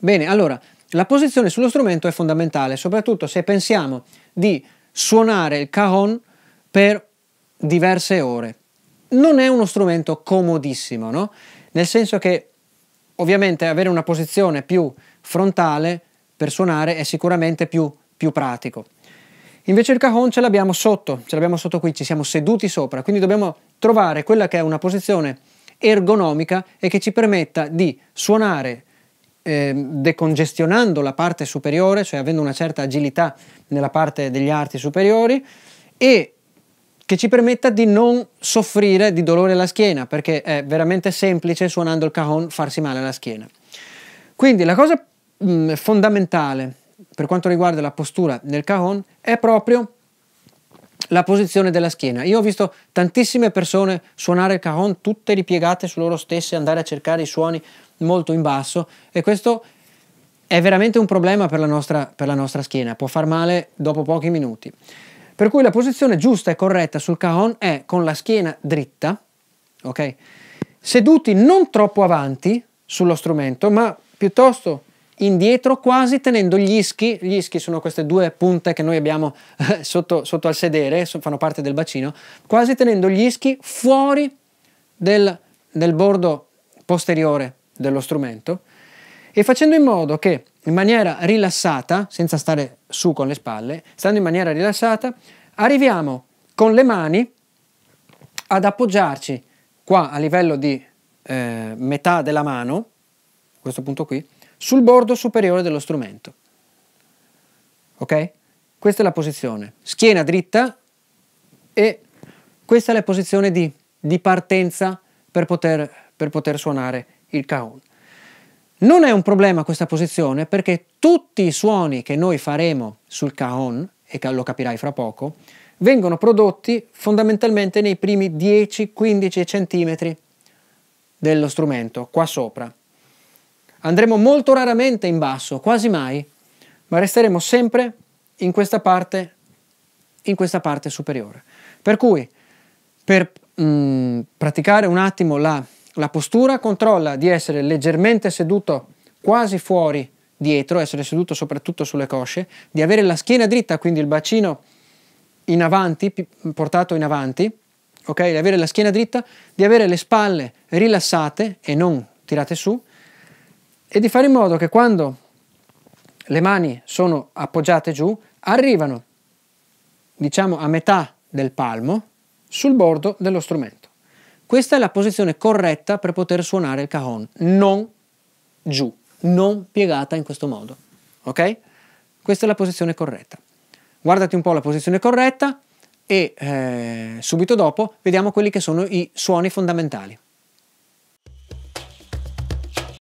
Bene, allora, la posizione sullo strumento è fondamentale, soprattutto se pensiamo di suonare il cajon per diverse ore. Non è uno strumento comodissimo, no? Nel senso che ovviamente avere una posizione più frontale per suonare è sicuramente più, più pratico. Invece il cajon ce l'abbiamo sotto, ce l'abbiamo sotto qui, ci siamo seduti sopra, quindi dobbiamo trovare quella che è una posizione ergonomica e che ci permetta di suonare Ehm, decongestionando la parte superiore, cioè avendo una certa agilità nella parte degli arti superiori e che ci permetta di non soffrire di dolore alla schiena, perché è veramente semplice suonando il cajon farsi male alla schiena. Quindi la cosa mh, fondamentale per quanto riguarda la postura nel cajon è proprio la posizione della schiena. Io ho visto tantissime persone suonare il cajon tutte ripiegate su loro stesse, andare a cercare i suoni molto in basso e questo è veramente un problema per la nostra, per la nostra schiena, può far male dopo pochi minuti. Per cui la posizione giusta e corretta sul cajon è con la schiena dritta, ok? Seduti non troppo avanti sullo strumento, ma piuttosto indietro quasi tenendo gli ischi, gli ischi sono queste due punte che noi abbiamo eh, sotto, sotto, al sedere, fanno parte del bacino, quasi tenendo gli ischi fuori del, del bordo posteriore dello strumento e facendo in modo che in maniera rilassata, senza stare su con le spalle, stando in maniera rilassata, arriviamo con le mani ad appoggiarci qua a livello di eh, metà della mano, questo punto qui, sul bordo superiore dello strumento. Ok? Questa è la posizione. Schiena dritta e questa è la posizione di, di partenza per poter, per poter suonare il caon. Non è un problema questa posizione perché tutti i suoni che noi faremo sul caon, e lo capirai fra poco, vengono prodotti fondamentalmente nei primi 10-15 cm dello strumento, qua sopra. Andremo molto raramente in basso, quasi mai, ma resteremo sempre in questa parte, in questa parte superiore. Per cui, per mh, mm, praticare un attimo la, la postura, controlla di essere leggermente seduto quasi fuori dietro, essere seduto soprattutto sulle cosce, di avere la schiena dritta, quindi il bacino in avanti, portato in avanti, ok? Di avere la schiena dritta, di avere le spalle rilassate e non tirate su, e di fare in modo che quando le mani sono appoggiate giù, arrivano, diciamo, a metà del palmo sul bordo dello strumento. Questa è la posizione corretta per poter suonare il cajon, non giù, non piegata in questo modo. Ok? Questa è la posizione corretta. Guardati un po' la posizione corretta e eh, subito dopo vediamo quelli che sono i suoni fondamentali.